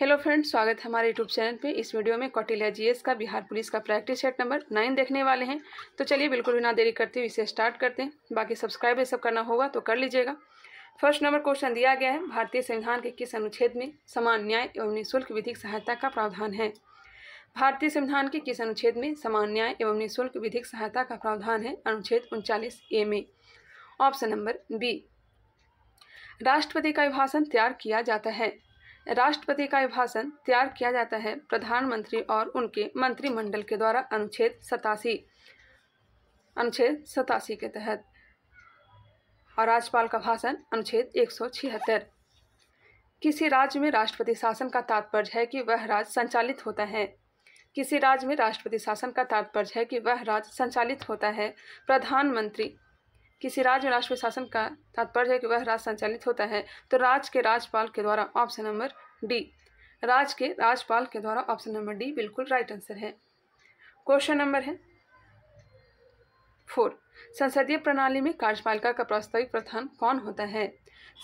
hello friends स्वागत है हमारे यूट्यूब चैनल पे इस वीडियो में कौटिल्या जीएस का बिहार पुलिस का प्रैक्टिस सेट नंबर नाइन देखने वाले हैं तो चलिए बिल्कुल बिना देरी करते हुए इसे स्टार्ट करते हैं बाकी सब्सक्राइब ये सब करना होगा तो कर लीजिएगा फर्स्ट नंबर क्वेश्चन दिया गया है भारतीय संविधान के किस अनुच्छेद में समान न्याय एवं निःशुल्क विधिक सहायता का प्रावधान है भारतीय संविधान के किस अनुच्छेद में समान न्याय एवं निःशुल्क विधिक सहायता का प्रावधान है अनुच्छेद उनचालीस ए में ऑप्शन नंबर बी राष्ट्रपति का अभिभाषण तैयार किया जाता है राष्ट्रपति का अभिभाषण तैयार किया जाता है प्रधानमंत्री और उनके मंत्रिमंडल के द्वारा अनुच्छेद सतासी अनुच्छेद सतासी के तहत और राज्यपाल का भाषण अनुच्छेद एक सौ छिहत्तर किसी राज्य में राष्ट्रपति शासन का तात्पर्य है कि वह राज्य संचालित होता है किसी राज्य में राष्ट्रपति शासन का तात्पर्य है कि वह राज्य संचालित होता है प्रधानमंत्री किसी राज्य राष्ट्र में शासन का तात्पर्य है कि वह राज्य संचालित होता है तो राज्य के राज्यपाल के द्वारा ऑप्शन नंबर डी राज्य के राज्यपाल के द्वारा ऑप्शन नंबर डी बिल्कुल राइट आंसर है क्वेश्चन नंबर है फोर संसदीय प्रणाली में कार्यपालिका का वास्तविक प्रधान कौन होता है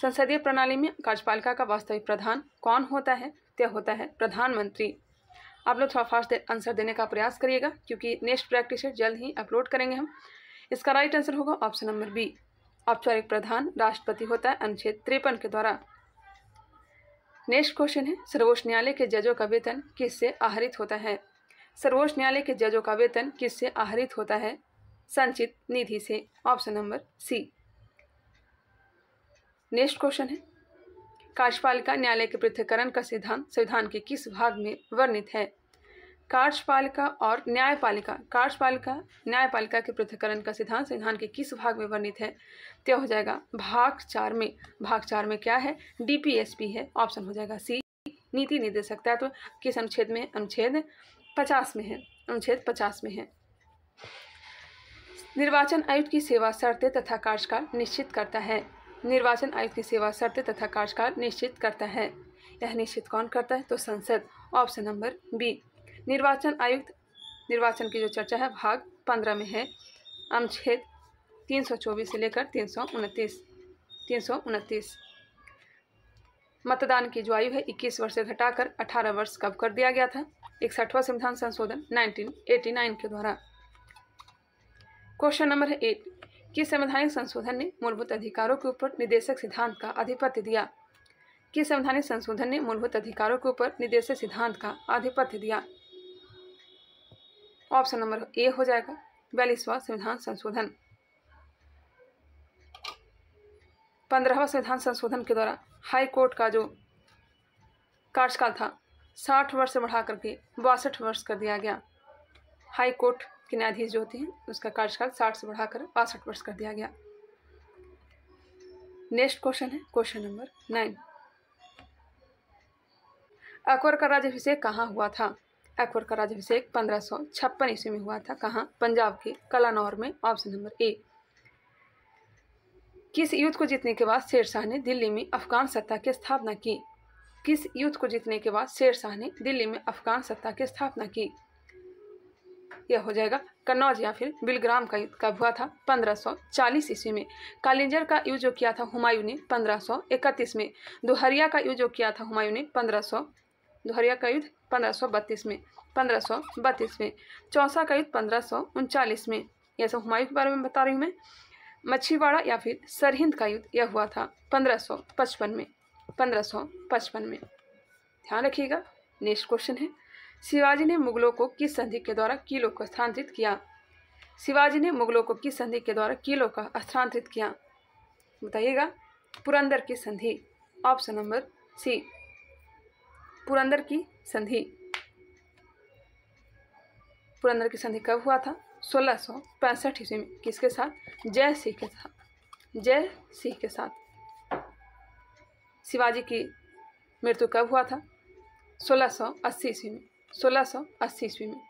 संसदीय प्रणाली में कार्यपालिका का वास्तविक प्रधान कौन होता है यह होता है प्रधानमंत्री आप लोग थोड़ा फास्ट आंसर देने का प्रयास करिएगा क्योंकि नेक्स्ट प्रैक्टिस जल्द ही अपलोड करेंगे हम इसका राइट आंसर होगा ऑप्शन नंबर बी औपचारिक प्रधान राष्ट्रपति होता है अनुच्छेद त्रेपन के द्वारा नेक्स्ट क्वेश्चन है सर्वोच्च न्यायालय के जजों का वेतन किससे आहरित होता है सर्वोच्च न्यायालय के जजों का वेतन किससे आहरित होता है संचित निधि से option number C next question है कार्यपालिका न्यायालय के पृथ्वीकरण का सिद्धांत संविधान के किस भाग में वर्णित है कार्यपालिका और न्यायपालिका कार्यपालिका न्यायपालिका के पृथककरण का सिद्धांत संविधान के किस भाग में वर्णित है तय हो जाएगा भाग चार में भाग चार में क्या है डीपीएसपी है ऑप्शन हो जाएगा सी नीति निर्देशक तत्व तो किस अनुच्छेद में अनुच्छेद पचास में है अनुच्छेद पचास में है निर्वाचन आयुक्त की सेवा शर्तें तथा कार्यकाल निश्चित करता है निर्वाचन आयुक्त की सेवा शर्तें तथा कार्यकाल निश्चित करता है यह निश्चित कौन करता है तो संसद ऑप्शन नंबर बी निर्वाचन आयुक्त निर्वाचन की जो चर्चा है भाग पंद्रह में है अनुच्छेद तीन सौ चौबीस से लेकर तीन सौ उनतीस तीन सौ उनतीस मतदान की जो आयु है इक्कीस वर्ष से घटाकर अठारह वर्ष कब कर दिया गया था इकसठवा संविधान संशोधन 1989 के द्वारा क्वेश्चन नंबर एट किस संवैधानिक संशोधन ने मूलभूत अधिकारों के ऊपर निदेशक सिद्धांत का आधिपत्य दिया किस संवैधानिक संशोधन ने मूलभूत अधिकारों के ऊपर निदेशक सिद्धांत का आधिपत्य दिया ऑप्शन नंबर ए हो जाएगा बयालीसवा संविधान संशोधन पंद्रहवा संविधान संशोधन के द्वारा हाई कोर्ट का जो कार्यकाल था साठ वर्ष से बढ़ा करके बासठ वर्ष कर दिया गया हाई कोर्ट के न्यायाधीश जो होते हैं उसका कार्यकाल साठ से बढ़ाकर बासठ वर्ष कर दिया गया नेक्स्ट क्वेश्चन है क्वेश्चन नंबर नाइन अकबर का राज्यभिषेक कहाँ हुआ था अकबर का राज्यभिषेक पंद्रह सौ छप्पन ईस्वी में हुआ था कहाँ पंजाब के कलानौर में ऑप्शन नंबर ए किस युद्ध को जीतने के बाद शेरशाह ने दिल्ली में अफगान सत्ता की स्थापना की किस युद्ध को जीतने के बाद शेरशाह ने दिल्ली में अफगान सत्ता की स्थापना की यह हो जाएगा कन्नौज या फिर बिलग्राम का युद्ध कब हुआ था 1540 ईस्वी में कालिंजर का युद्ध जो किया था हुमायूं ने 1531 में दोहरिया का युद्ध जो किया था हुमायूं ने 1500 दोहरिया का युद्ध पंद्रह सौ बत्तीस में पंद्रह सौ बत्तीस में चौसा का युद्ध पंद्रह सौ उनचालीस में यह सब हुमायूं के बारे में बता रही हूँ मैं मच्छीवाड़ा या फिर सरहिंद का युद्ध यह हुआ था पंद्रह सौ पचपन में पंद्रह सौ पचपन में ध्यान रखिएगा नेक्स्ट क्वेश्चन है शिवाजी ने मुगलों को किस संधि के द्वारा किलों को स्थानांतरित किया शिवाजी ने मुगलों को किस संधि के द्वारा किलों का स्थानांतरित किया बताइएगा पुरंदर की संधि ऑप्शन नंबर सी पुरंदर की संधि पुरंदर की संधि कब हुआ था सोलह सौ पैंसठ ईस्वी में किसके साथ जय सिंह के साथ जय सिंह के साथ शिवाजी की मृत्यु कब हुआ था सोलह सौ अस्सी ईस्वी में सोलह सौ अस्सी ईस्वी में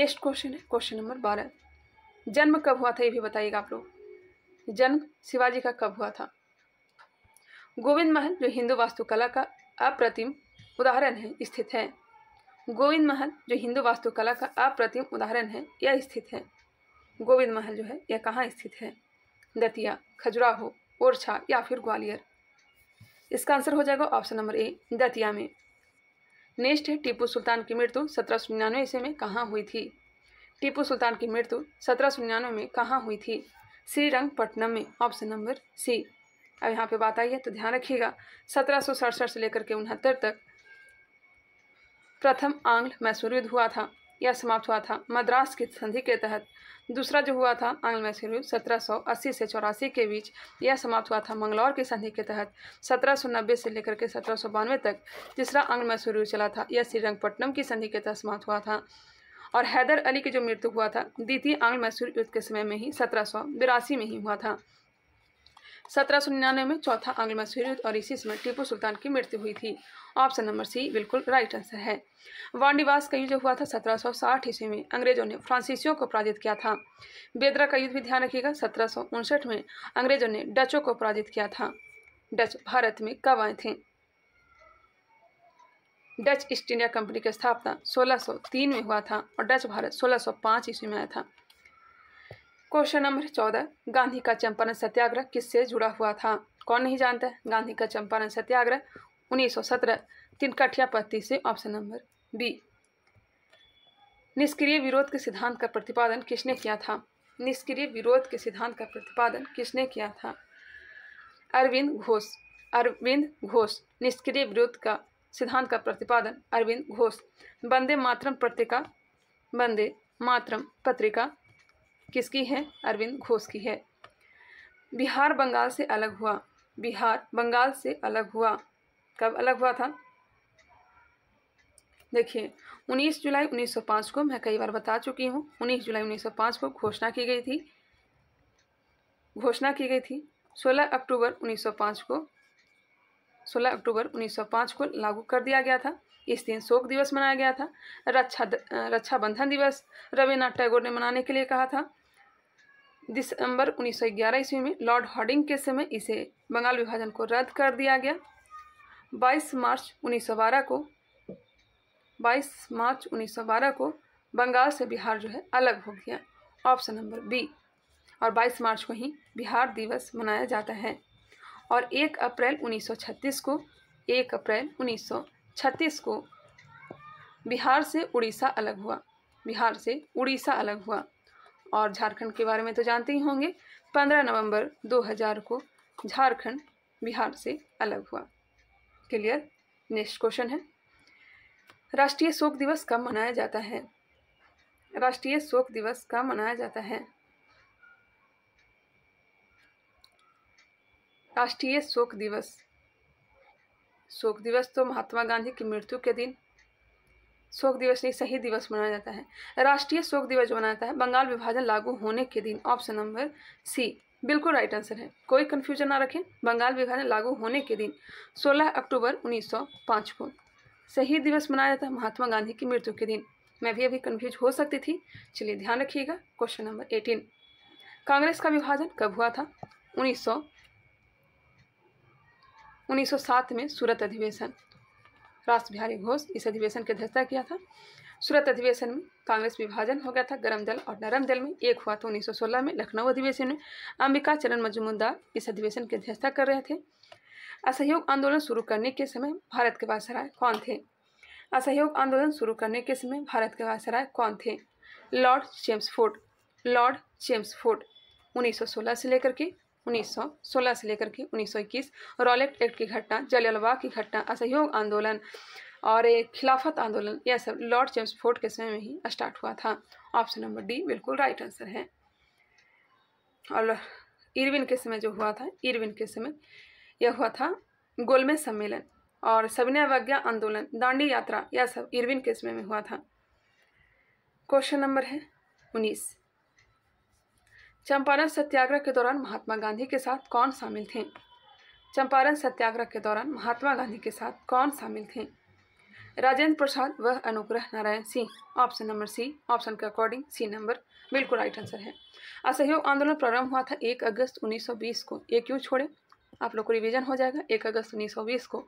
नेक्स्ट क्वेश्चन है क्वेश्चन नंबर बारह जन्म कब हुआ था ये भी बताइएगा आप लोग जन्म शिवाजी का कब हुआ था गोविंद महल जो हिंदू वास्तुकला का अप्रतिम उदाहरण है स्थित है गोविंद महल जो हिंदू वास्तुकला का अप्रतिम उदाहरण है यह स्थित है गोविंद महल जो है यह कहाँ स्थित है दतिया खजुराहो ओरछा या फिर ग्वालियर इसका आंसर हो जाएगा ऑप्शन नंबर ए दतिया में नेक्स्ट है टीपू सुल्तान की मृत्यु सत्रह सौ निन्यानवे ईस्वी में कहाँ हुई थी टीपू सुल्तान की मृत्यु सत्रह सौ निन्यानवे में कहाँ हुई थी श्रीरंगपट्टनम में ऑप्शन नंबर सी अब यहाँ पे बात आई है तो ध्यान रखिएगा सत्रह सौ सड़सठ से लेकर के उनहत्तर तक प्रथम आंग्ल मैसूर युद्ध हुआ था यह समाप्त हुआ था मद्रास की संधि के तहत दूसरा जो हुआ था आंग्ल मैसूर युद्ध सत्रह से चौरासी के बीच यह समाप्त हुआ था मंगलौर की संधि के तहत नब्बे से लेकर के सत्रह तक तीसरा आंग्ल मैसूर युद्ध चला था यह श्रीरंगपट्टनम की संधि के तहत समाप्त हुआ था और हैदर अली की जो मृत्यु हुआ था द्वितीय आंग्ल मैसूर युद्ध के समय में ही सत्रह बिरासी में ही हुआ था सत्रह सौ निन्यानवे में चौथा आंग्ल मैसूर युद्ध और इसी समय टीपू सुल्तान की मृत्यु हुई थी ऑप्शन नंबर सी बिल्कुल राइट आंसर है वांडिवास का युद्ध हुआ था 1760 ईस्वी में अंग्रेजों ने फ्रांसीसियों को पराजित किया था बेदरा का युद्ध भी ध्यान रखिएगा सत्रह में अंग्रेजों ने डचों को पराजित किया था डच भारत में कब आए थे डच ईस्ट इंडिया कंपनी की स्थापना 1603 में हुआ था और डच भारत 1605 ईस्वी में आया था क्वेश्चन नंबर चौदह गांधी का चंपारण सत्याग्रह किससे जुड़ा हुआ था कौन नहीं जानता है गांधी का चंपारण सत्याग्रह उन्नीस सौ सत्रह तिनकाठिया पत्ती से ऑप्शन नंबर बी निष्क्रिय विरोध के सिद्धांत का प्रतिपादन किसने किया था निष्क्रिय विरोध के सिद्धांत का प्रतिपादन किसने किया था अरविंद घोष अरविंद घोष निष्क्रिय विरोध का सिद्धांत का प्रतिपादन अरविंद घोष वंदे मातरम पत्रिका वंदे मातरम पत्रिका किसकी है अरविंद घोष की है बिहार बंगाल से अलग हुआ बिहार बंगाल से अलग हुआ कब अलग हुआ था देखिए 19 जुलाई 1905 को मैं कई बार बता चुकी हूँ 19 जुलाई 1905 को घोषणा की गई थी घोषणा की गई थी 16 अक्टूबर 1905 को 16 अक्टूबर 1905 को लागू कर दिया गया था इस दिन शोक दिवस मनाया गया था रक्षा द, रक्षा बंधन दिवस रविन्द्रनाथ टैगोर ने मनाने के लिए कहा था दिसंबर 1911 ईस्वी में लॉर्ड हॉर्डिंग के समय इसे बंगाल विभाजन को रद्द कर दिया गया 22 मार्च 1912 को 22 मार्च 1912 को बंगाल से बिहार जो है अलग हो गया ऑप्शन नंबर बी और 22 मार्च को ही बिहार दिवस मनाया जाता है और 1 अप्रैल 1936 को 1 अप्रैल 1936 को बिहार से उड़ीसा अलग हुआ बिहार से उड़ीसा अलग हुआ और झारखंड के बारे में तो जानते ही होंगे 15 नवंबर 2000 को झारखंड बिहार से अलग हुआ क्लियर नेक्स्ट क्वेश्चन है राष्ट्रीय शोक दिवस कब मनाया जाता है राष्ट्रीय शोक दिवस कब मनाया जाता है राष्ट्रीय शोक दिवस शोक दिवस तो महात्मा गांधी की मृत्यु के दिन शोक दिवस नहीं सही दिवस मनाया जाता है राष्ट्रीय शोक दिवस जो मनाया जाता है बंगाल विभाजन लागू होने के दिन ऑप्शन नंबर सी बिल्कुल राइट आंसर है कोई कन्फ्यूजन ना रखें बंगाल विभाजन लागू होने के दिन 16 अक्टूबर 1905 को शहीद दिवस मनाया जाता है महात्मा गांधी की मृत्यु के दिन मैं भी अभी कन्फ्यूज हो सकती थी चलिए ध्यान रखिएगा क्वेश्चन नंबर एटीन कांग्रेस का विभाजन कब हुआ था उन्नीस सौ में सूरत अधिवेशन राष्ट्र बिहारी घोष इस अधिवेशन की अध्यक्षता किया था सूरत अधिवेशन में कांग्रेस विभाजन हो गया था गर्म दल और नरम दल में एक हुआ था 1916 में लखनऊ अधिवेशन में अंबिका चरण मजमुमदार इस अधिवेशन की अध्यक्षता कर रहे थे असहयोग आंदोलन शुरू करने के समय भारत के वासराय कौन थे असहयोग आंदोलन शुरू करने के समय भारत के वासराय कौन थे lord Chelmsford lord Chelmsford उन्नीस से लेकर के 1916 से लेकर के 1921 रॉलेट एक्ट की घटना जलियालवा की घटना असहयोग आंदोलन और एक खिलाफत आंदोलन यह सब लॉर्ड जेम्स फोर्ट के समय में ही स्टार्ट हुआ था ऑप्शन नंबर डी बिल्कुल राइट आंसर है और इरविन के समय जो हुआ था इरविन के समय यह हुआ था गोलमे सम्मेलन और सविनय आंदोलन दांडी यात्रा यह सब इरविन के समय में हुआ था क्वेश्चन नंबर है उन्नीस चंपारण सत्याग्रह के दौरान महात्मा गांधी के साथ कौन शामिल थे चंपारण सत्याग्रह के दौरान महात्मा गांधी के साथ कौन शामिल थे राजेंद्र प्रसाद व Anugrah Narayan Singh option number C option के अकॉर्डिंग सी नंबर बिल्कुल राइट आंसर है असहयोग आंदोलन प्रारंभ हुआ था एक अगस्त 1920 को ये क्यों छोड़े आप लोग को रिवीजन हो जाएगा एक अगस्त 1920 को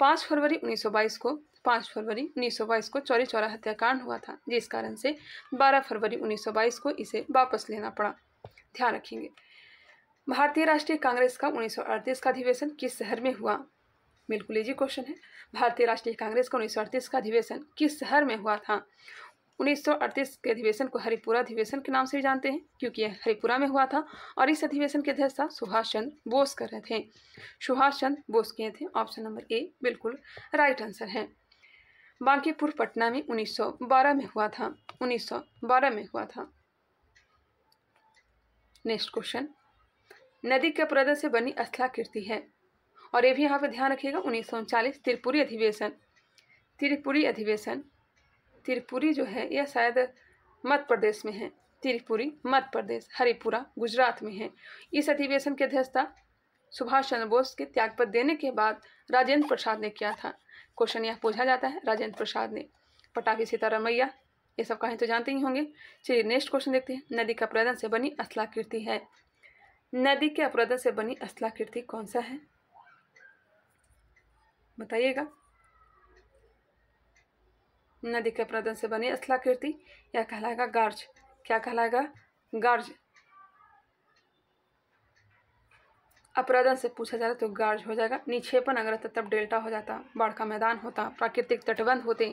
पाँच फरवरी 1922 को पाँच फरवरी 1922 को चौरी चौरा हत्याकांड हुआ था जिस कारण से बारह फरवरी 1922 को इसे वापस लेना पड़ा ध्यान रखेंगे भारतीय राष्ट्रीय कांग्रेस का 1938 का अधिवेशन किस शहर में हुआ बिल्कुल इजी क्वेश्चन है भारतीय राष्ट्रीय कांग्रेस का उन्नीस का अधिवेशन किस शहर में हुआ था उन्नीस के अधिवेशन को हरिपुरा अधिवेशन के नाम से जानते हैं क्योंकि यह हरिपुरा में हुआ था और इस अधिवेशन की अध्यक्षता सुभाष चंद्र बोस कर रहे थे सुभाष चंद्र बोस किए थे ऑप्शन नंबर ए बिल्कुल राइट आंसर है बांकीपुर पटना में 1912 में हुआ था 1912 में हुआ था नेक्स्ट क्वेश्चन नदी के प्रदन से बनी अस्थलाकृति है और ये भी यहाँ पर ध्यान रखिएगा उन्नीस सौ उनचालीस त्रिपुरी अधिवेशन त्रिपुरी अधिवेशन त्रिपुरी जो है यह शायद मध्य प्रदेश में है त्रिपुरी मध्य प्रदेश हरिपुरा गुजरात में है इस अधिवेशन की अध्यक्षता सुभाष चंद्र बोस के त्यागपत्र देने के बाद राजेंद्र प्रसाद ने किया था क्वेश्चन यह पूछा जाता है राजेंद्र प्रसाद ने पटाखी सीतारामैया ये सब कहानी तो जानते ही होंगे चलिए नेक्स्ट क्वेश्चन देखते हैं नदी का अपराधन से बनी असलाकृति है नदी के अपराधन से बनी असलाकृति कौन सा है बताइएगा नदी के प्रदन से बनी स्थलाकृति यह कहलाएगा गार्ज क्या कहलाएगा गार्ज अपराधन से पूछा जा रहा तो गार्ज हो जाएगा निक्षेपण अगर तब डेल्टा हो जाता बाढ़ का मैदान होता प्राकृतिक तटबंध होते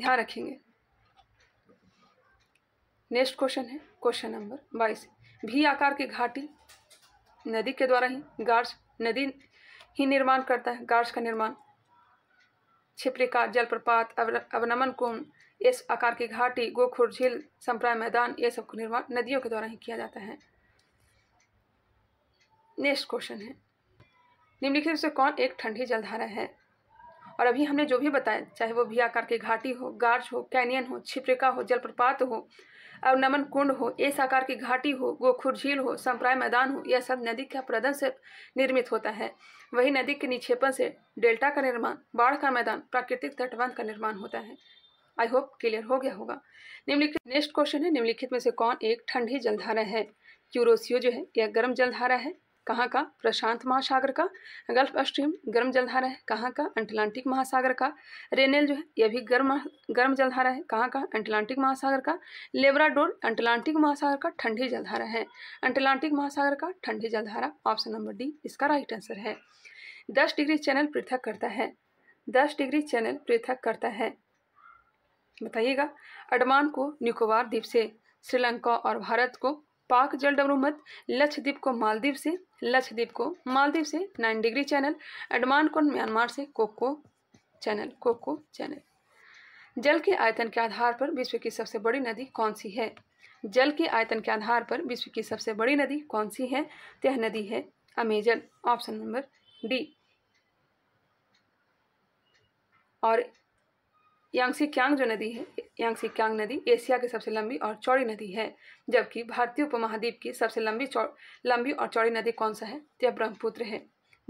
ध्यान रखेंगे नेक्स्ट क्वेश्चन है क्वेश्चन नंबर बाईस भी आकार की घाटी नदी के द्वारा ही गार्ज नदी ही निर्माण करता है गार्ज का निर्माण छिप्रिका जलप्रपात अवनमन कुंड इस आकार की घाटी गोखुर झील संप्राय मैदान ये सब निर्माण नदियों के द्वारा ही किया जाता है नेक्स्ट क्वेश्चन है निम्नलिखित से कौन एक ठंडी जलधारा है और अभी हमने जो भी बताया चाहे वो भी आकार की घाटी हो गार्ज हो कैनियन हो छिप्रिका हो जलप्रपात हो अवनमन नमन कुंड हो ए साकार की घाटी हो गोखुर झील हो संप्राय मैदान हो यह सब नदी के प्रदन से निर्मित होता है वही नदी के निक्षेपण से डेल्टा का निर्माण बाढ़ का मैदान प्राकृतिक तटबंध का निर्माण होता है आई होप क्लियर हो गया होगा निम्नलिखित नेक्स्ट क्वेश्चन है निम्नलिखित में से कौन एक ठंडी जलधारा है क्यूरोसियो जो है यह गर्म जलधारा है कहाँ का प्रशांत महासागर का गल्फ स्ट्रीम गर्म जलधारा है कहाँ का अंटलांटिक महासागर का रेनेल जो है यह भी गर्म गर्म जलधारा है कहाँ का अंटलांटिक महासागर का लेबराडोर अंटलांटिक महासागर का ठंडी जलधारा है अंटलांटिक महासागर का ठंडी जलधारा ऑप्शन नंबर डी इसका राइट आंसर है दस डिग्री चैनल पृथक करता है दस डिग्री चैनल पृथक करता है बताइएगा अडमान को निकोबार द्वीप से श्रीलंका और भारत को पाक जल डब्रोमत लक्षद्वीप को मालदीव से लक्षद्वीप को मालदीव से नाइन डिग्री चैनल अंडमान को म्यांमार से कोको चैनल कोको चैनल जल के आयतन के आधार पर विश्व की सबसे बड़ी नदी कौन सी है जल के आयतन के आधार पर विश्व की सबसे बड़ी नदी कौन सी है यह नदी है अमेजन ऑप्शन नंबर डी और यांगसी क्यांग जो नदी है यांगसी क्यांग नदी एशिया की सबसे लंबी और चौड़ी नदी है जबकि भारतीय उपमहाद्वीप की सबसे लंबी लंबी और चौड़ी नदी कौन सा है यह ब्रह्मपुत्र है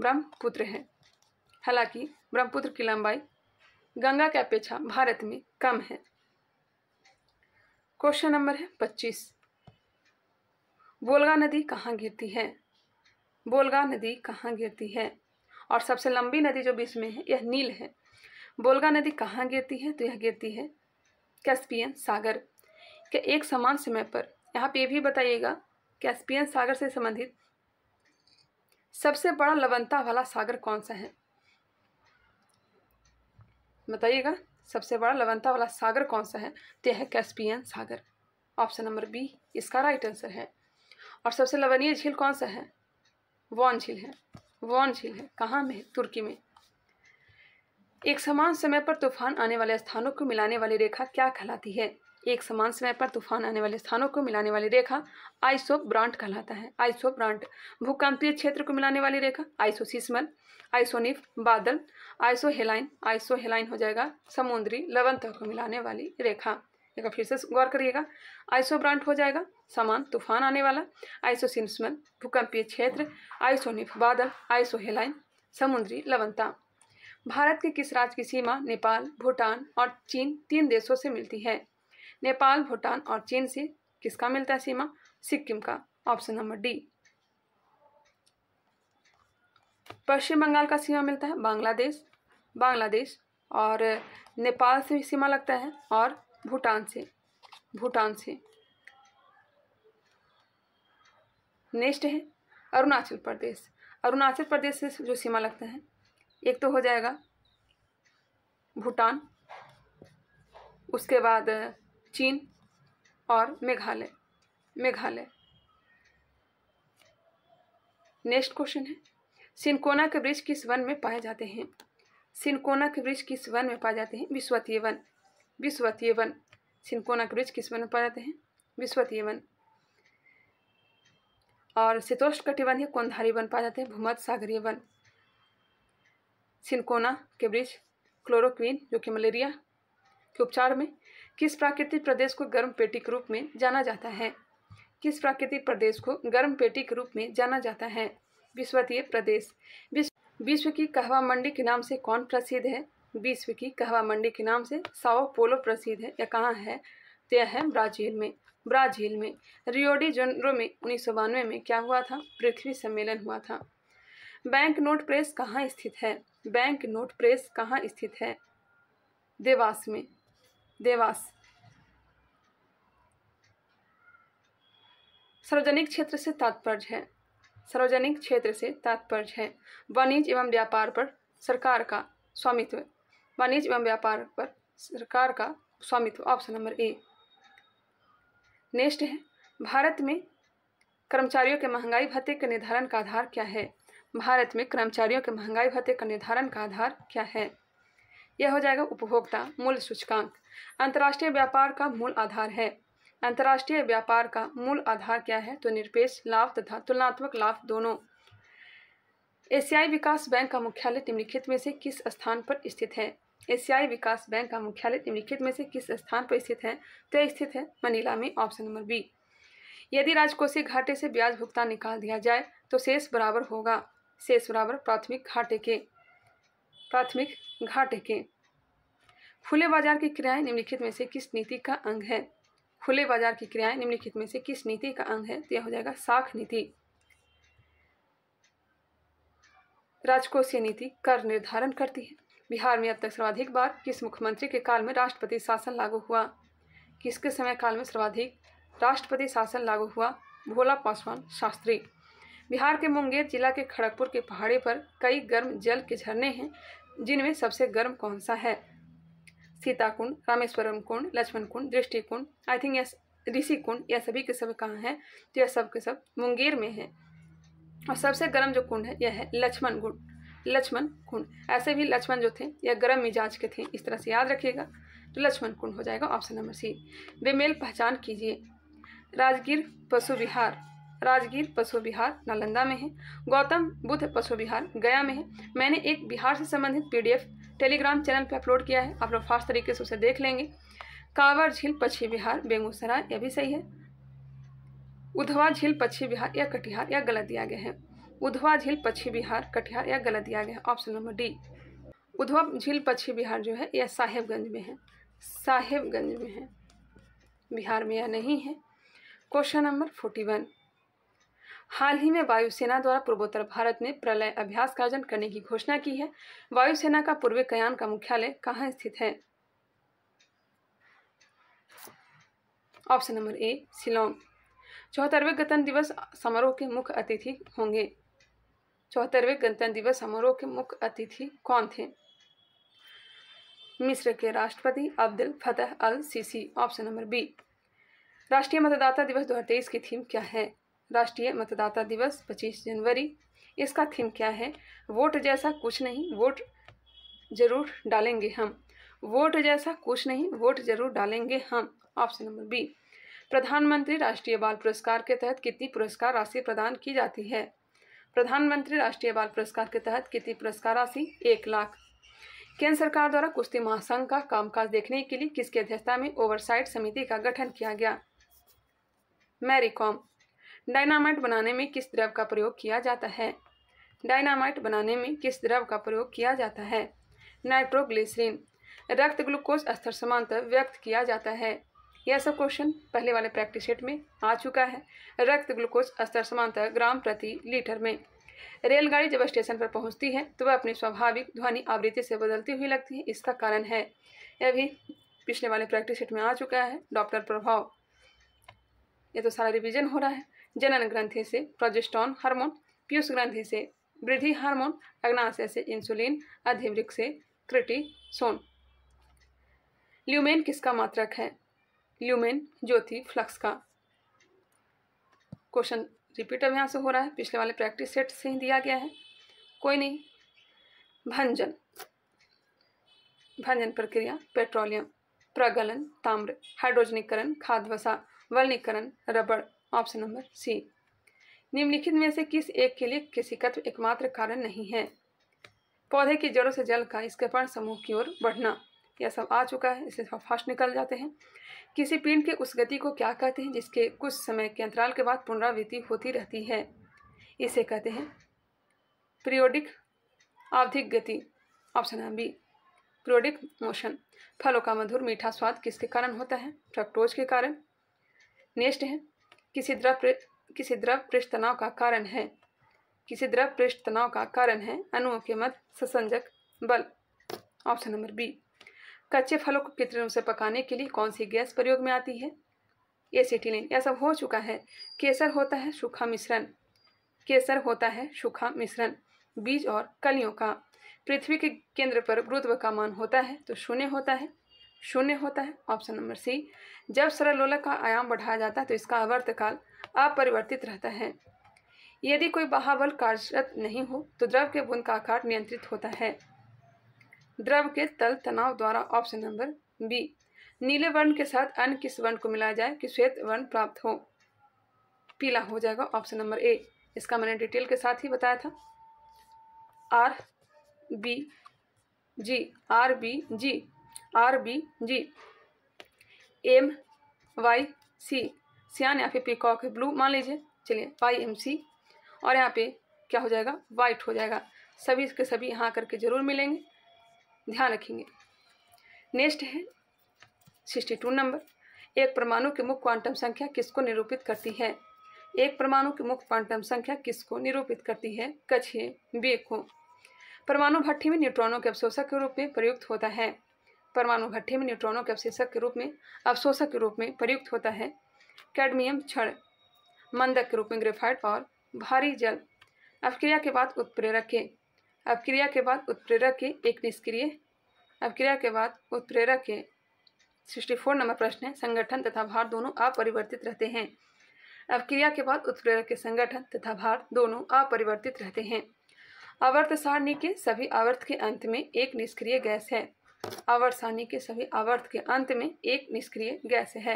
ब्रह्मपुत्र है हालांकि ब्रह्मपुत्र की लंबाई गंगा के अपेक्षा भारत में कम है क्वेश्चन नंबर है पच्चीस बोलगा नदी कहाँ गिरती है बोलगा नदी कहाँ गिरती है और सबसे लंबी नदी जो बीच में है यह नील है बोलगा नदी कहाँ गिरती है तो यह गिरती है कैस्पियन सागर के एक समान समय पर यहाँ पे भी बताइएगा कैस्पियन सागर से संबंधित सबसे बड़ा लवनता वाला सागर कौन सा है बताइएगा सबसे बड़ा लवनता वाला सागर कौन सा है तो यह कैस्पियन सागर ऑप्शन नंबर बी इसका राइट आंसर है और सबसे लवनीय झील कौन सा है वॉन झील है वॉन झील है कहाँ में तुर्की में एक समान समय पर तूफान आने वाले स्थानों को मिलाने वाली रेखा क्या कहलाती है एक समान समय पर तूफान आने वाले स्थानों को मिलाने वाली रेखा आइसो ब्रांट कहलाता है आइसो ब्रांट भूकंपीय क्षेत्र को मिलाने वाली रेखा आइसोसिस्मल आइसोनिफ बादल आइसो हेलाइन आइसो हेलाइन हो जाएगा समुद्री लवन तह को मिलाने वाली रेखा एक फिर से गौर करिएगा आइसो ब्रांट हो जाएगा समान तूफान आने वाला आइसोसिस्मल भूकंपीय क्षेत्र आइसोनिफ बादल आइसो हेलाइन समुद्री लवनता भारत के किस राज्य की सीमा नेपाल भूटान और चीन तीन देशों से मिलती है नेपाल भूटान और चीन से किसका मिलता है सीमा सिक्किम का option number D Paschim Bangal का सीमा मिलता है बांग्लादेश बांग्लादेश और नेपाल से भी सीमा लगता है और भूटान से भूटान से नेक्स्ट है अरुणाचल प्रदेश अरुणाचल प्रदेश से जो सीमा लगता है एक तो हो जाएगा भूटान उसके बाद चीन और मेघालय मेघालय नेक्स्ट क्वेश्चन है सिनकोना के वृक्ष किस वन में पाए जाते हैं सिनकोना के वृक्ष किस वन में पाए जाते हैं विश्वतीय वन विश्वतीय वन सिनकोना के वृक्ष किस वन में पाए जाते हैं विश्वतीय वन और शीतोष्ण कटिबंधीय कोंधारी वन पाए जाते हैं भूमध सागरीय वन सिनकोना केब्रिज क्लोरोक्वीन जो कि मलेरिया के उपचार में किस प्राकृतिक प्रदेश को गर्म पेटी के रूप में जाना जाता है किस प्राकृतिक प्रदेश को गर्म पेटी के रूप में जाना जाता है विश्वतीय प्रदेश विश्व विश्व की कहवा मंडी के नाम से कौन प्रसिद्ध है विश्व की कहवा मंडी के नाम से साओ पोलो प्रसिद्ध है या कहाँ है तो यह है ब्राजील में ब्राजील में रियोडी जोनरो में उन्नीस में क्या हुआ था पृथ्वी सम्मेलन हुआ था बैंक नोट प्रेस कहाँ स्थित है बैंक नोट प्रेस कहाँ स्थित है देवास में देवास सार्वजनिक क्षेत्र से तात्पर्य है सार्वजनिक क्षेत्र से तात्पर्य है वाणिज्य एवं व्यापार पर सरकार का स्वामित्व वाणिज्य एवं व्यापार पर सरकार का स्वामित्व ऑप्शन नंबर ए नेक्स्ट है भारत में कर्मचारियों के महंगाई भत्ते के निर्धारण का आधार क्या है भारत में कर्मचारियों के महंगाई भत्ते का निर्धारण का आधार क्या है यह हो जाएगा उपभोक्ता मूल सूचकांक अंतर्राष्ट्रीय व्यापार का मूल आधार है अंतर्राष्ट्रीय व्यापार का मूल आधार क्या है तो निरपेक्ष लाभ तथा तुलनात्मक लाभ दोनों एशियाई विकास बैंक का मुख्यालय निम्नलिखित में से किस स्थान पर स्थित है एशियाई विकास बैंक का मुख्यालय निम्नलिखित में से किस स्थान पर स्थित है तो स्थित है मनीला में ऑप्शन नंबर बी यदि राजकोषीय घाटे से ब्याज भुगतान निकाल दिया जाए तो शेष बराबर होगा शेष बराबर प्राथमिक घाटे के प्राथमिक घाटे के खुले बाजार की क्रियाएं निम्नलिखित में से किस नीति का अंग है खुले बाजार की क्रियाएं निम्नलिखित में से किस नीति का अंग है तो यह हो जाएगा साख नीति राजकोषीय नीति कर निर्धारण करती है बिहार में अब तक सर्वाधिक बार किस मुख्यमंत्री के काल में राष्ट्रपति शासन लागू हुआ किसके समय काल में सर्वाधिक राष्ट्रपति शासन लागू हुआ भोला पासवान शास्त्री बिहार के मुंगेर जिला के खड़गपुर के पहाड़ी पर कई गर्म जल के झरने हैं जिनमें सबसे गर्म कौन सा है सीताकुंड रामेश्वरम कुंड लक्ष्मण कुंड दृष्टिकुंड आई थिंक यह ऋषि कुंड यह सभी के सब कहाँ हैं तो यह सब के सब मुंगेर में है और सबसे गर्म जो कुंड है यह है लक्ष्मण कुंड लक्ष्मण कुंड ऐसे भी लक्ष्मण जो थे यह गर्म मिजाज के थे इस तरह से याद रखिएगा तो लक्ष्मण कुंड हो जाएगा ऑप्शन नंबर सी बेमेल पहचान कीजिए राजगीर पशु विहार राजगीर पशु विहार नालंदा में है गौतम बुद्ध पशु विहार गया में है मैंने एक बिहार से संबंधित पीडीएफ टेलीग्राम चैनल पर अपलोड किया है आप लोग फास्ट तरीके से उसे देख लेंगे कांवर झील पश्चिम बिहार बेगूसराय यह भी सही है उधवा झील पश्चिम बिहार या कटिहार या गलत दिया गया है उधवा झील पश्चिम बिहार कटिहार या गलत दिया गया है ऑप्शन नंबर डी उधवा झील पश्चिम बिहार जो है यह साहेबगंज में है साहेबगंज में है बिहार में यह नहीं है क्वेश्चन नंबर फोर्टी वन हाल ही में वायुसेना द्वारा पूर्वोत्तर भारत में प्रलय अभ्यास का आयोजन करने की घोषणा की है वायुसेना का पूर्वी कयान का मुख्यालय कहाँ स्थित है ऑप्शन नंबर ए शिलोंग चौहत्तरवें गणतंत्र दिवस समारोह के मुख्य अतिथि होंगे चौहत्तरवें गणतंत्र दिवस समारोह के मुख्य अतिथि कौन थे मिस्र के राष्ट्रपति Abdel Fattah el Sisi option number B राष्ट्रीय मतदाता दिवस 2023 की थीम क्या है राष्ट्रीय मतदाता दिवस 25 जनवरी इसका थीम क्या है वोट जैसा कुछ नहीं वोट जरूर डालेंगे हम वोट जैसा कुछ नहीं वोट जरूर डालेंगे हम ऑप्शन नंबर बी प्रधानमंत्री राष्ट्रीय बाल पुरस्कार के तहत कितनी पुरस्कार राशि प्रदान की जाती है प्रधानमंत्री राष्ट्रीय बाल पुरस्कार के तहत कितनी पुरस्कार राशि एक लाख केंद्र सरकार द्वारा कुश्ती महासंघ का कामकाज देखने के लिए किसकी अध्यक्षता में ओवरसाइट समिति का गठन किया गया कॉम डायनामाइट बनाने में किस द्रव का प्रयोग किया जाता है डायनामाइट बनाने में किस द्रव का प्रयोग किया जाता है नाइट्रोग्लिसरीन रक्त ग्लूकोज स्तर समांतर व्यक्त किया जाता है यह सब क्वेश्चन पहले वाले प्रैक्टिस सेट में आ चुका है रक्त ग्लूकोज स्तर समांतर ग्राम प्रति लीटर में रेलगाड़ी जब स्टेशन पर पहुंचती है तो वह अपनी स्वाभाविक ध्वनि आवृत्ति से बदलती हुई लगती है इसका कारण है यह भी पिछले वाले प्रैक्टिस सेट में आ चुका है डॉक्टर प्रभाव यह तो सारा रिविजन हो रहा है जनन ग्रंथि से प्रोजेस्टॉन हार्मोन पीयूष ग्रंथि से वृद्धि हार्मोन अग्नाशय से इंसुलिन अधिवृक्ष से क्रिटिसोन ल्यूमेन किसका मात्रक है ल्यूमेन ज्योति फ्लक्स का क्वेश्चन रिपीट अब यहाँ से हो रहा है पिछले वाले प्रैक्टिस सेट से ही दिया गया है कोई नहीं भंजन भंजन प्रक्रिया पेट्रोलियम प्रगलन ताम्र हाइड्रोजनीकरण खाद वसा वलनीकरण रबड़ ऑप्शन नंबर सी निम्नलिखित में से किस एक के लिए कृषिकत्व तो एकमात्र कारण नहीं है पौधे की जड़ों से जल का इसके पर्ण समूह की ओर बढ़ना यह सब आ चुका है इसे फास्ट निकल जाते हैं किसी पिंड के उस गति को क्या कहते हैं जिसके कुछ समय के अंतराल के बाद पुनरावृत्ति होती रहती है इसे कहते हैं प्रियोडिक आवधिक गति ऑप्शन बी प्रियोडिक मोशन फलों का मधुर मीठा स्वाद किसके कारण होता है फ्रक्टोज के कारण नेक्स्ट है किसी द्रव किसी द्रव पृष्ठ तनाव का कारण है किसी द्रव पृष्ठ तनाव का कारण है अणुओं के मध्य ससंजक बल ऑप्शन नंबर बी कच्चे फलों को कितनों से पकाने के लिए कौन सी गैस प्रयोग में आती है एसिटिलिन यह सब हो चुका है केसर होता है सूखा मिश्रण केसर होता है सूखा मिश्रण बीज और कलियों का पृथ्वी के केंद्र पर गुरुत्व का मान होता है तो शून्य होता है शून्य होता है ऑप्शन नंबर सी जब सरल लोलक का आयाम बढ़ाया जाता है तो इसका आवर्तकाल अपरिवर्तित रहता है यदि कोई बहाबल कार्यरत नहीं हो तो द्रव के बुंद का आकार नियंत्रित होता है द्रव के तल तनाव द्वारा ऑप्शन नंबर बी नीले वर्ण के साथ अन्य किस वर्ण को मिलाया जाए कि श्वेत वर्ण प्राप्त हो पीला हो जाएगा ऑप्शन नंबर ए इसका मैंने डिटेल के साथ ही बताया था R B G R B G R B G M Y C cyan यहाँ पे पिकॉक है ब्लू मान लीजिए चलिए वाई एम सी और यहाँ पे क्या हो जाएगा वाइट हो जाएगा सभी इसके सभी यहाँ करके ज़रूर मिलेंगे ध्यान रखेंगे नेक्स्ट है सिक्सटी टू नंबर एक परमाणु की मुख्य क्वांटम संख्या किसको निरूपित करती है एक परमाणु की मुख्य क्वांटम संख्या किसको निरूपित करती है कछे बे को परमाणु भट्टी में न्यूट्रॉनों के अवशोषक के रूप में प्रयुक्त होता है परमाणु भट्ठे में न्यूट्रॉनों के अवशेषक के रूप में अवशोषक के रूप में प्रयुक्त होता है कैडमियम क्षण मंदक के रूप में ग्रेफाइट और भारी जल अपक्रिया के बाद उत्प्रेरक के अपक्रिया के बाद उत्प्रेरक के एक निष्क्रिय अपक्रिया के बाद उत्प्रेरक के सिक्सटी फोर नंबर प्रश्न है संगठन तथा भार दोनों अपरिवर्तित रहते हैं अपक्रिया के बाद उत्प्रेरक के संगठन तथा भार दोनों अपरिवर्तित रहते हैं आवर्त सारणी के सभी आवर्त के अंत में एक निष्क्रिय गैस है आवर्त सारणी के सभी आवर्त के अंत में एक निष्क्रिय गैस है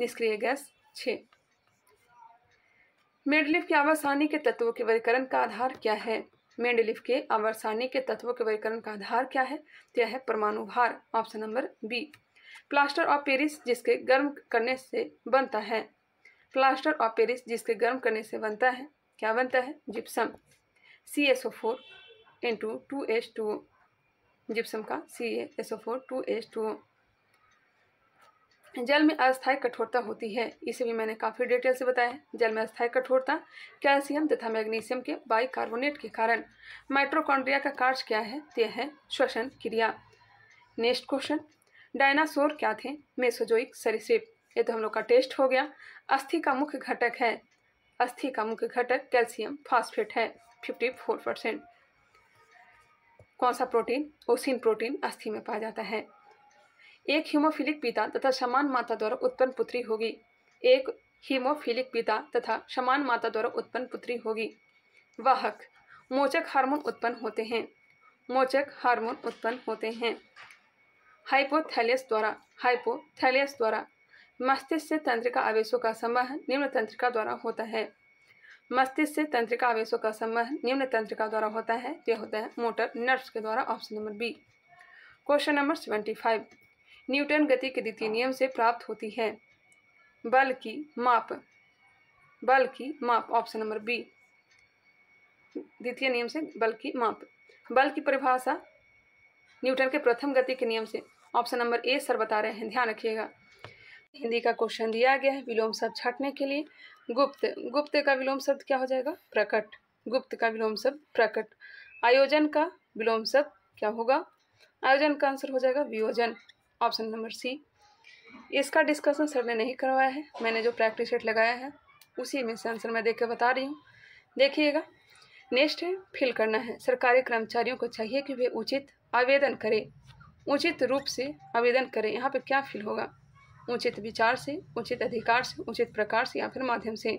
निष्क्रिय गैस छ मेंडलिफ के आवर्त सारणी के तत्वों के वर्गीकरण का आधार क्या है मेंडलिफ के आवर्त सारणी के तत्वों के वर्गीकरण का आधार क्या है तो यह है परमाणु भार option number B plaster of Paris जिसके गर्म करने से बनता है प्लास्टर ऑफ पेरिस जिसके गर्म करने से बनता है क्या बनता है gypsum C S O four into two H two gypsum का C S O four two H two जल में अस्थायी कठोरता होती है इसे भी मैंने काफ़ी डिटेल से बताया है जल में अस्थायी कठोरता कैल्शियम तथा मैग्नीशियम के बाइकार्बोनेट के कारण माइट्रोकॉन्ड्रिया का कार्य क्या है तो यह है श्वसन क्रिया नेक्स्ट क्वेश्चन डायनासोर क्या थे मेसोजोइक सरिसेप ये तो हम लोग का टेस्ट हो गया अस्थि का मुख्य घटक है अस्थि का मुख्य घटक कैल्शियम फास्फेट है फिफ्टी फोर परसेंट कौन सा प्रोटीन ओसिन प्रोटीन अस्थि में पाया जाता है एक हीमोफिलिक पिता तथा समान माता द्वारा उत्पन्न पुत्री होगी एक हीमोफिलिक पिता तथा समान माता द्वारा उत्पन्न पुत्री होगी वाहक मोचक हार्मोन उत्पन्न होते हैं मोचक हार्मोन उत्पन्न होते हैं हाइपोथैलियस द्वारा हाइपोथैलियस द्वारा मस्तिष्क से तंत्रिका आवेशों का संवहन निम्न तंत्रिका द्वारा होता है मस्तिष्क से तंत्रिका आवेशों का संबंध निम्न तंत्रिका द्वारा होता है यह होता है मोटर नर्व्स के द्वारा option number B question number seventy five Newton गति के द्वितीय नियम से प्राप्त होती है बल की माप बल की माप ऑप्शन नंबर बी द्वितीय नियम से बल की माप बल की परिभाषा न्यूटन के प्रथम गति के नियम से ऑप्शन नंबर ए सर बता रहे हैं ध्यान रखिएगा हिंदी का क्वेश्चन दिया गया है विलोम सब छटने के लिए गुप्त गुप्त का विलोम शब्द क्या हो जाएगा प्रकट गुप्त का विलोम शब्द प्रकट आयोजन का विलोम शब्द क्या होगा आयोजन का आंसर हो जाएगा वियोजन ऑप्शन नंबर सी इसका डिस्कशन सर ने नहीं करवाया है मैंने जो प्रैक्टिस सेट लगाया है उसी में से आंसर मैं देख के बता रही हूँ देखिएगा नेक्स्ट है फिल करना है सरकारी कर्मचारियों को चाहिए कि वे उचित आवेदन करें उचित रूप से आवेदन करें यहाँ पे क्या फिल होगा उचित विचार से उचित अधिकार से उचित प्रकार से या फिर माध्यम से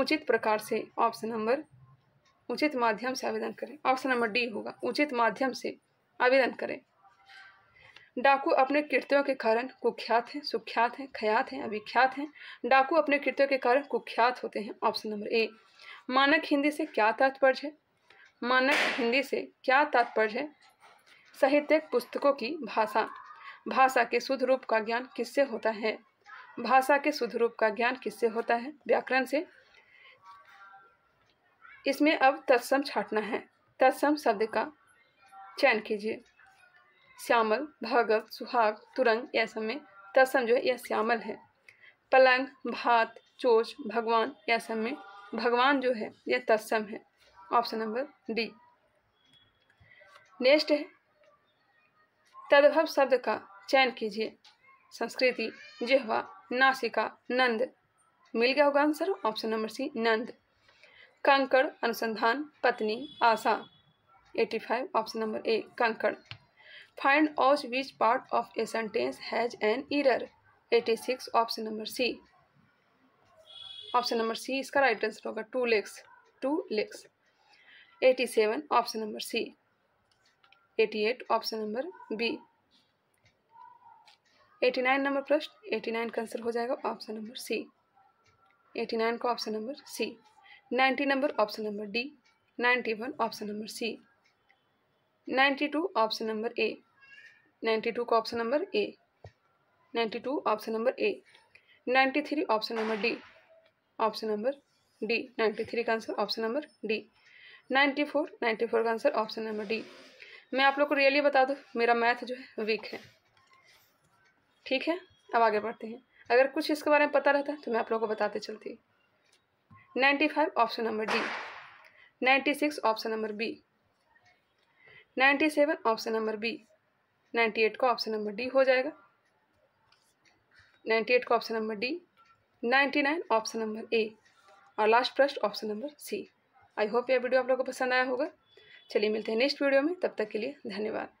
उचित प्रकार से ऑप्शन नंबर उचित माध्यम से आवेदन करें ऑप्शन नंबर डी होगा उचित माध्यम से आवेदन करें डाकू अपने कृत्यों के कारण कुख्यात हैं सुख्यात हैं खयात हैं अभिख्यात हैं डाकू अपने कृत्यों के कारण कुख्यात होते हैं ऑप्शन नंबर ए मानक हिंदी से क्या तात्पर्य है मानक हिंदी से क्या तात्पर्य है साहित्यिक पुस्तकों की भाषा भाषा के शुद्ध रूप का ज्ञान किससे होता है भाषा के शुद्ध रूप का ज्ञान किससे होता है व्याकरण से इसमें अब तत्सम छाटना है तत्सम शब्द का चयन कीजिए श्यामल भगत सुहाग तुरंग यह सब में तत्सम जो है यह श्यामल है पलंग भात चोच भगवान यह सब में भगवान जो है यह तत्सम है ऑप्शन नंबर डी नेक्स्ट है तद्भव शब्द का चयन कीजिए संस्कृति जिहवा नासिका नंद मिल गया होगा आंसर ऑप्शन नंबर सी नंद कंकड़ अनुसंधान पत्नी आशा 85 ऑप्शन नंबर ए कंकड़ find out which part of a sentence has an error 86 option number C option number C इसका राइट आंसर होगा टू लेक्स टू लेक्स 87 option number C 88 option number B eighty nine number प्रश्न एटी नाइन का आंसर हो जाएगा option number C eighty nine का option number C ninety number option number D ninety one option number C ninety two option number A ninety two का option number A ninety two option number A ninety three option number D option number D ninety three का answer option number D ninety four ninety four का answer option number D मैं आप लोग को really बता दूँ मेरा math जो है वीक है ठीक है अब आगे बढ़ते हैं अगर कुछ इसके बारे में पता रहता तो मैं आप लोगों को बताते चलती ninety five option number D ninety six option number B ninety seven option number B ninety eight का ऑप्शन नंबर डी हो जाएगा नाइन्टी एट का option number D ninety nine option number A और लास्ट प्रश्न option number C I hope यह video आप लोगों को पसंद आया होगा चलिए मिलते हैं नेक्स्ट वीडियो में तब तक के लिए धन्यवाद